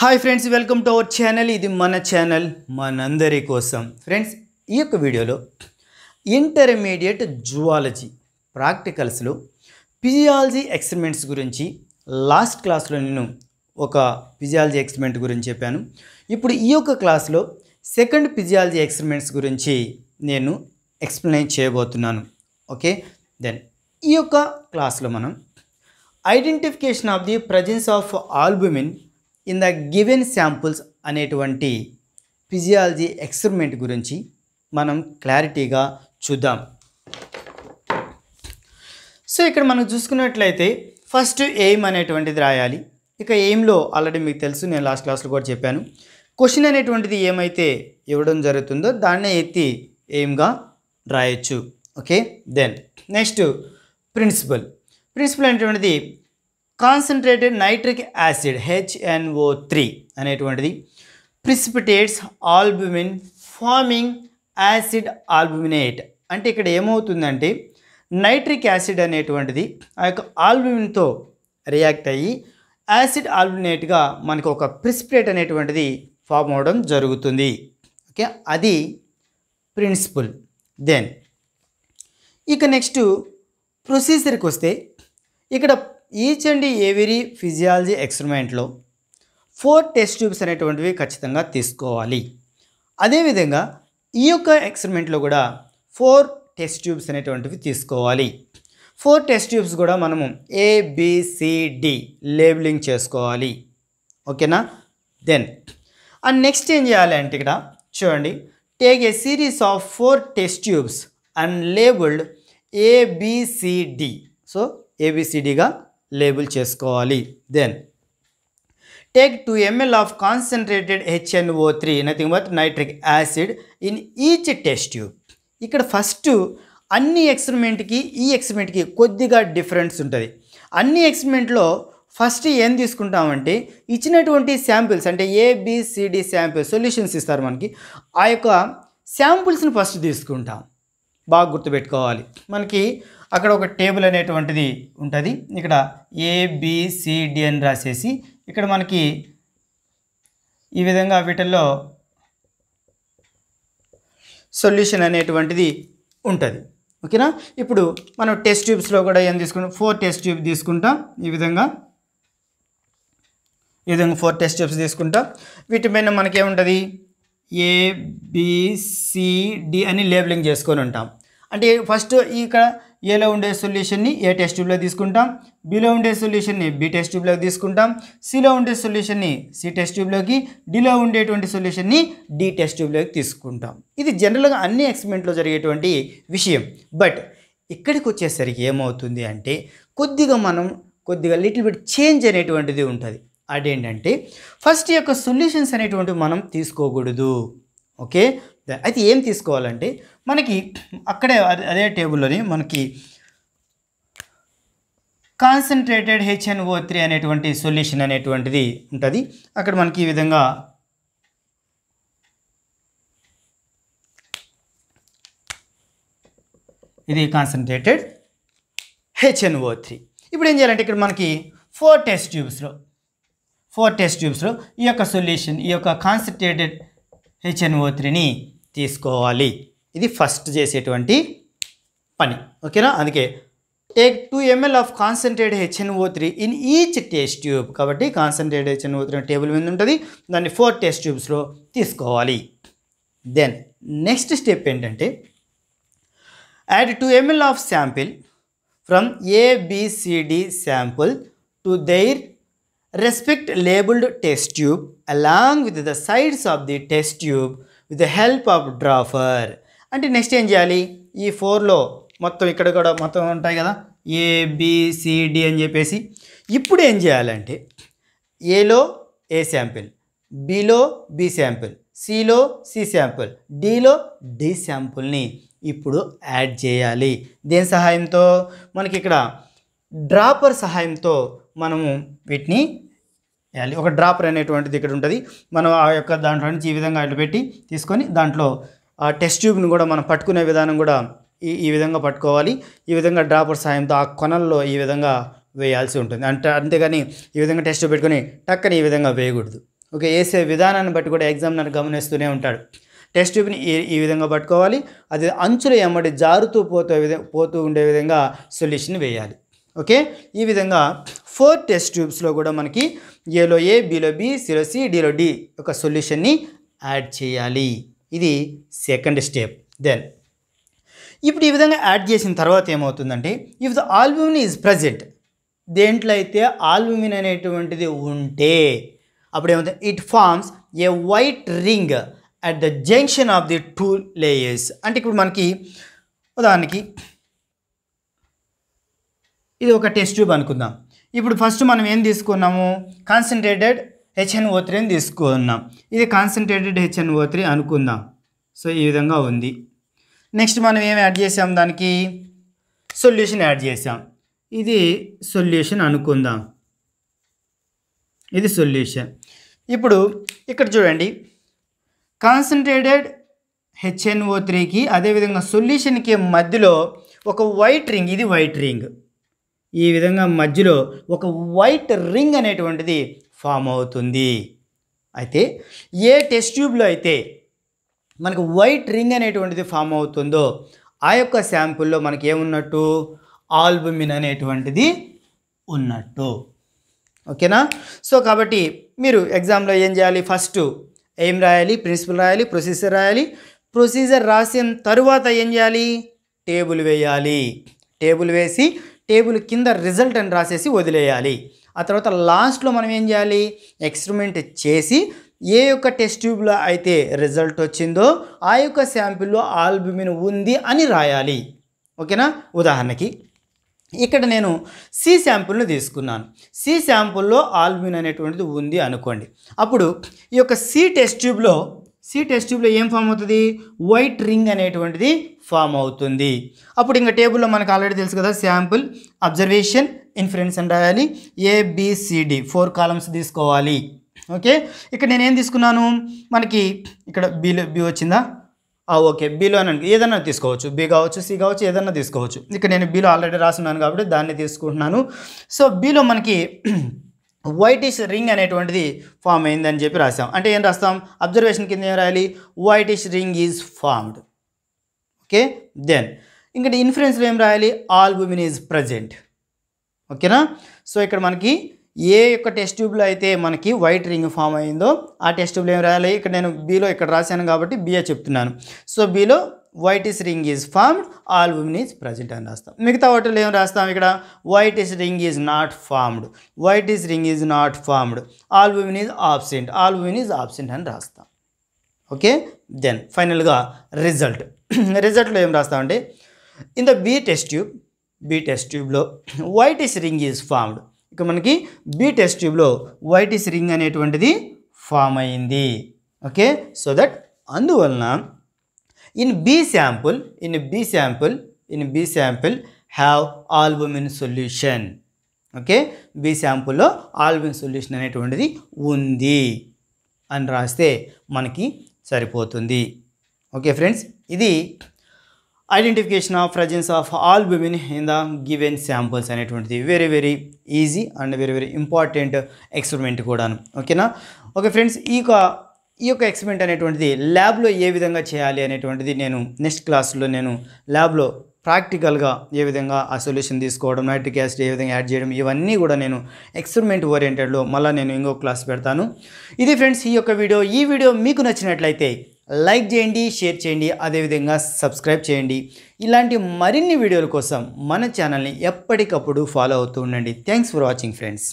hi friends welcome to our channel ఇది మన channel మనందరి కోసం ఫ్రెండ్స్ ఈ యొక్క వీడియోలో ఇంటర్మీడియట్ జువాలజీ ప్రాక్టికల్స్లో ఫిజియాలజీ ఎక్స్పెరిమెంట్స్ గురించి లాస్ట్ క్లాస్లో నేను ఒక ఫిజియాలజీ ఎక్స్పెరిమెంట్ గురించి చెప్పాను ఇప్పుడు ఈ యొక్క క్లాస్లో సెకండ్ ఫిజియాలజీ ఎక్స్పెరిమెంట్స్ గురించి నేను ఎక్స్ప్లెయిన్ చేయబోతున్నాను ఓకే దెన్ ఈ యొక్క క్లాస్లో మనం identification of the presence of albumin in the given samples అనేటువంటి ఫిజియాలజీ ఎక్స్పెరిమెంట్ గురించి మనం క్లారిటీగా చూద్దాం సో ఇక్కడ మనం చూసుకున్నట్లయితే ఫస్ట్ ఎయిమ్ అనేటువంటిది రాయాలి ఇక ఎయిమ్లో ఆల్రెడీ మీకు తెలుసు నేను లాస్ట్ క్లాస్లో కూడా చెప్పాను క్వశ్చన్ అనేటువంటిది ఏమైతే ఇవ్వడం జరుగుతుందో దాన్నే ఎత్తి ఎయిమ్గా రాయొచ్చు okay then next principle principle అనేటువంటిది concentrated nitric acid H N O three అనేటువంటిది precipitates albumin forming acid albuminate అంటే ఇక్కడ ఏమవుతుందంటే నైట్రిక్ యాసిడ్ అనేటువంటిది ఆ యొక్క ఆల్బుమిన్తో రియాక్ట్ అయ్యి యాసిడ్ ఆల్బుమినేట్గా మనకు ఒక ప్రిసిపిటేట్ అనేటువంటిది ఫామ్ అవ్వడం జరుగుతుంది ఓకే అది ప్రిన్సిపల్ దెన్ ఇక నెక్స్ట్ ప్రొసీజర్కి వస్తే ఇక్కడ ఈచ్ అండ్ ఎవరీ ఫిజియాలజీ ఎక్స్పెరిమెంట్లో ఫోర్ టెస్ట్ ట్యూబ్స్ అనేటువంటివి ఖచ్చితంగా తీసుకోవాలి అదేవిధంగా ఈ యొక్క ఎక్స్పెరిమెంట్లో కూడా ఫోర్ టెస్ట్ ట్యూబ్స్ అనేటువంటివి తీసుకోవాలి ఫోర్ టెస్ట్ ట్యూబ్స్ కూడా మనము ఏబిసిడి లేబులింగ్ చేసుకోవాలి ఓకేనా దెన్ అండ్ నెక్స్ట్ ఏం చేయాలి అంటే ఇక్కడ చూడండి take a series of four test tubes and labelled A B C D so ఏబిసిడిగా లేబుల్ చేసుకోవాలి then take two ML of concentrated H N O three nothing but nitric acid in each test tube ఇక్కడ first అన్ని ఎక్స్పెరిమెంట్కి ఈ ఎక్స్పెరిమెంట్కి కొద్దిగా డిఫరెన్స్ ఉంటుంది అన్ని ఎక్స్పెరిమెంట్లో ఫస్ట్ ఏం తీసుకుంటామంటే ఇచ్చినటువంటి శాంపిల్స్ అంటే ఏబిసిడి శాంపిల్స్ సొల్యూషన్స్ ఇస్తారు మనకి ఆ యొక్క శాంపిల్స్ని ఫస్ట్ తీసుకుంటాం బాగా గుర్తుపెట్టుకోవాలి మనకి అక్కడ ఒక టేబుల్ అనేటువంటిది ఉంటుంది ఇక్కడ ఏబిసిడి అని రాసేసి ఇక్కడ మనకి ఈ విధంగా వీటిల్లో సొల్యూషన్ అనేటువంటిది ఉంటుంది ఓకేనా ఇప్పుడు మనం టెస్ట్ ట్యూబ్స్లో కూడా ఏం తీసుకుంటాం ఫోర్ టెస్ట్ ట్యూబ్ తీసుకుంటాం ఈ విధంగా ఈ విధంగా ఫోర్ టెస్ట్ ట్యూబ్స్ తీసుకుంటాం వీటి పైన మనకేముంటుంది ఏబిసిడి అని లేబులింగ్ చేసుకొని ఉంటాం అంటే ఫస్ట్ ఇక్కడ ఏలో ఉండే సొల్యూషన్ని ఏ టెస్ట్ ట్యూబ్లో తీసుకుంటాం బిలో ఉండే సొల్యూషన్ని బి టెస్ట్ ట్యూబ్లోకి తీసుకుంటాం సిలో ఉండే సొల్యూషన్ని సి టెస్ట్ ట్యూబ్లోకి డిలో ఉండేటువంటి సొల్యూషన్ని డి టెస్ట్ ట్యూబ్లోకి తీసుకుంటాం ఇది జనరల్గా అన్ని ఎక్స్పెరిమెంట్లో జరిగేటువంటి విషయం బట్ ఇక్కడికి వచ్చేసరికి ఏమవుతుంది అంటే కొద్దిగా మనం కొద్దిగా లిటిల్ బిట్ చేంజ్ అనేటువంటిది ఉంటుంది అదేంటంటే ఫస్ట్ యొక్క సొల్యూషన్స్ అనేటువంటివి మనం తీసుకోకూడదు ఓకే అయితే ఏం తీసుకోవాలంటే మనకి అక్కడే అదే టేబుల్లోని మనకి కాన్సన్ట్రేటెడ్ హెచ్ఎన్ఓ త్రీ అనేటువంటి సొల్యూషన్ అనేటువంటిది ఉంటుంది అక్కడ మనకి ఈ విధంగా ఇది కాన్సన్ట్రేటెడ్ హెచ్ఎన్ఓ త్రీ ఇప్పుడు ఏం చేయాలంటే ఇక్కడ మనకి ఫోర్ టెస్ట్ ట్యూబ్స్లో ఫోర్ టెస్ట్ ట్యూబ్స్లో ఈ యొక్క సొల్యూషన్ ఈ యొక్క కాన్సన్ట్రేటెడ్ హెచ్ఎన్ఓ త్రీని తీసుకోవాలి ఇది ఫస్ట్ చేసేటువంటి పని ఓకేనా అందుకే take two ML of concentrate H N O three in each test tube కాబట్టి కాన్సన్ట్రేట్ హెచ్ఎన్ఓ త్రీ టేబుల్ మీద ఉంటుంది దాన్ని ఫోర్ టెస్ట్ ట్యూబ్స్లో తీసుకోవాలి దెన్ నెక్స్ట్ స్టెప్ ఏంటంటే add two ML of sample from A B C D sample to their respect labelled test tube along with the sides of the test tube with the help of dropper అంటే next ఏం చేయాలి ఈ ఫోర్లో మొత్తం ఇక్కడ కూడా మొత్తం ఉంటాయి కదా ఏబిసిడి అని చెప్పేసి ఇప్పుడు ఏం చేయాలంటే ఏలో ఏ శాంపిల్ బిలో బి శాంపిల్ సిలో సి శాంపుల్ డిలో డి శాంపుల్ని ఇప్పుడు యాడ్ చేయాలి దేని సహాయంతో మనకి ఇక్కడ డ్రాపర్ సహాయంతో మనము వీటిని వేయాలి ఒక డ్రాపర్ అనేటువంటిది ఇక్కడ ఉంటుంది మనం ఆ యొక్క దాంట్లో నుంచి ఈ విధంగా అడ్డు పెట్టి తీసుకొని దాంట్లో ఆ టెస్ట్ ట్యూబ్ని కూడా మనం పట్టుకునే విధానం కూడా ఈ ఈ విధంగా పట్టుకోవాలి ఈ విధంగా డ్రాపర్ సాయంతో ఆ కొనల్లో ఈ విధంగా వేయాల్సి ఉంటుంది అంటే అంతేగాని ఈ విధంగా టెస్ట్ పెట్టుకొని టక్కని ఈ విధంగా వేయకూడదు ఓకే వేసే విధానాన్ని బట్టి కూడా నన్ను గమనిస్తూనే ఉంటాడు టెస్ట్ ట్యూబ్ని ఈ ఈ విధంగా పట్టుకోవాలి అది అంచులు ఎమ్మడి జారుతూ పోతూ పోతూ ఉండే విధంగా సొల్యూషన్ వేయాలి ఓకే ఈ విధంగా ఫోర్ టెస్ట్ ట్యూబ్స్లో కూడా మనకి ఏలో ఏ బిలో బి సిలో సి డిలో డి ఒక సొల్యూషన్ని యాడ్ చేయాలి ఇది సెకండ్ స్టెప్ దెన్ ఇప్పుడు ఈ విధంగా యాడ్ చేసిన తర్వాత ఏమవుతుందంటే if the albumin is present దేంట్లో అయితే ఆల్బుమిన్ అనేటువంటిది ఉంటే అప్పుడు ఏమవుతుంది it forms a white ring at the junction of the two layers అంటే ఇప్పుడు మనకి ఉదాహరణకి ఇది ఒక టెస్ట్ ట్యూబ్ అనుకుందాం ఇప్పుడు ఫస్ట్ మనం ఏం తీసుకున్నాము కాన్సన్ట్రేటెడ్ హెచ్ఎన్ఓ త్రీ అని తీసుకున్నాం ఇది కాన్సన్ట్రేటెడ్ హెచ్ఎన్ఓ త్రీ అనుకుందాం సో ఈ విధంగా ఉంది నెక్స్ట్ మనం ఏం యాడ్ చేసాం దానికి సొల్యూషన్ యాడ్ చేసాం ఇది సొల్యూషన్ అనుకుందాం ఇది సొల్యూషన్ ఇప్పుడు ఇక్కడ చూడండి కాన్సన్ట్రేటెడ్ హెచ్ఎన్ఓ త్రీకి అదేవిధంగా సొల్యూషన్కి మధ్యలో ఒక వైట్ రింగ్ ఇది వైట్ రింగ్ ఈ విధంగా మధ్యలో ఒక వైట్ రింగ్ అనేటువంటిది ఫామ్ అవుతుంది అయితే ఏ టెస్ట్ ట్యూబ్లో అయితే మనకు వైట్ రింగ్ అనేటువంటిది ఫామ్ అవుతుందో ఆ యొక్క శాంపుల్లో మనకి ఏమున్నట్టు ఆల్బుమిన్ అనేటువంటిది ఉన్నట్టు ఓకేనా సో కాబట్టి మీరు ఎగ్జామ్లో ఏం చేయాలి ఫస్ట్ ఏం రాయాలి ప్రిన్సిపల్ రాయాలి ప్రొసీజర్ రాయాలి ప్రొసీజర్ రాసిన తరువాత ఏం చేయాలి టేబుల్ వేయాలి టేబుల్ వేసి టేబుల్ కింద రిజల్ట్ అని రాసేసి వదిలేయాలి ఆ తర్వాత లాస్ట్లో మనం ఏం చేయాలి ఎక్స్పెరిమెంట్ చేసి ఏ యొక్క టెస్ట్ ట్యూబ్లో అయితే రిజల్ట్ వచ్చిందో ఆ యొక్క శాంపిల్లో ఆల్బుమిన్ ఉంది అని రాయాలి ఓకేనా ఉదాహరణకి ఇక్కడ నేను సి శాంపుల్ను తీసుకున్నాను సి శాంపుల్లో ఆల్బిన్ అనేటువంటిది ఉంది అనుకోండి అప్పుడు ఈ యొక్క సి టెస్ట్ ట్యూబ్లో సి టెస్ట్ ట్యూబ్లో ఏం ఫామ్ అవుతుంది వైట్ రింగ్ అనేటువంటిది ఫామ్ అవుతుంది అప్పుడు ఇంకా టేబుల్లో మనకు ఆల్రెడీ తెలుసు కదా శాంపుల్ అబ్జర్వేషన్ ఇన్ఫరెన్స్ అని రాయాలి ఏబిసిడి ఫోర్ కాలమ్స్ తీసుకోవాలి ఓకే ఇక్కడ నేనేం తీసుకున్నాను మనకి ఇక్కడ బిలో బి వచ్చిందా ఓకే బిలో అని ఏదైనా తీసుకోవచ్చు బి కావచ్చు సి కావచ్చు ఏదైనా తీసుకోవచ్చు ఇక్కడ నేను బిలో ఆల్రెడీ రాసున్నాను కాబట్టి దాన్ని తీసుకుంటున్నాను సో బిలో మనకి వైటిష్ రింగ్ అనేటువంటిది ఫామ్ అయిందని చెప్పి రాసాం అంటే ఏం రాస్తాం అబ్జర్వేషన్ కింద ఏం రాయాలి whitish ring is formed okay then ఇంకా ఇన్ఫ్లుయెన్స్లో ఏం రాయాలి ఆల్ ఉమెన్ ఈజ్ ప్రజెంట్ ఓకేనా సో ఇక్కడ మనకి ఏ యొక్క టెస్ట్ ట్యూబ్లో అయితే మనకి వైట్ రింగ్ ఫామ్ అయిందో ఆ టెస్ట్ ట్యూబ్లో ఏం రాయాలి ఇక్కడ నేను బీలో ఇక్కడ రాశాను కాబట్టి బీఏ చెప్తున్నాను సో బీలో whitish ring is formed albumin is present అని రాస్తాం మిగతా వాటిలో ఏం రాస్తాం ఇక్కడ whitish ring is not formed whitish ring is not formed albumin is absent albumin is absent అని రాస్తాం ఓకే దెన్ ఫైనల్గా రిజల్ట్ రిజల్ట్లో ఏం రాస్తామంటే in the B test tube B test ట్యూబ్లో వైటిస్ రింగ్ ఈజ్ ఫార్మ్డ్ ఇక మనకి బీ టెస్ట్ ట్యూబ్లో వైటిస్ రింగ్ అనేటువంటిది ఫామ్ అయింది ఓకే సో దట్ అందువలన In B sample, in B sample, in B sample have albumin solution okay B శాంపుల్లో albumin solution అనేటువంటిది ఉంది అని రాస్తే మనకి సరిపోతుంది ఓకే ఫ్రెండ్స్ ఇది identification of presence of al albumin in the given samples అనేటువంటిది very very easy and very very important experiment కూడాను ఓకేనా ఓకే ఫ్రెండ్స్ ఈ ఈ యొక్క ఎక్స్పెరిమెంట్ అనేటువంటిది ల్యాబ్లో ఏ విధంగా చేయాలి అనేటువంటిది నేను నెక్స్ట్ క్లాస్లో నేను ల్యాబ్లో ప్రాక్టికల్గా ఏ విధంగా ఆ సొల్యూషన్ తీసుకోవడం నైట్రిక్ యాసిడ్ ఏ విధంగా యాడ్ చేయడం ఇవన్నీ కూడా నేను ఎక్స్పెరిమెంట్ ఓరియంటెడ్లో మళ్ళీ నేను ఇంకో క్లాస్ పెడతాను ఇది ఫ్రెండ్స్ ఈ యొక్క వీడియో ఈ వీడియో మీకు నచ్చినట్లయితే లైక్ చేయండి షేర్ చేయండి అదేవిధంగా సబ్స్క్రైబ్ చేయండి ఇలాంటి మరిన్ని వీడియోల కోసం మన ఛానల్ని ఎప్పటికప్పుడు ఫాలో అవుతూ ఉండండి థ్యాంక్స్ ఫర్ వాచింగ్ ఫ్రెండ్స్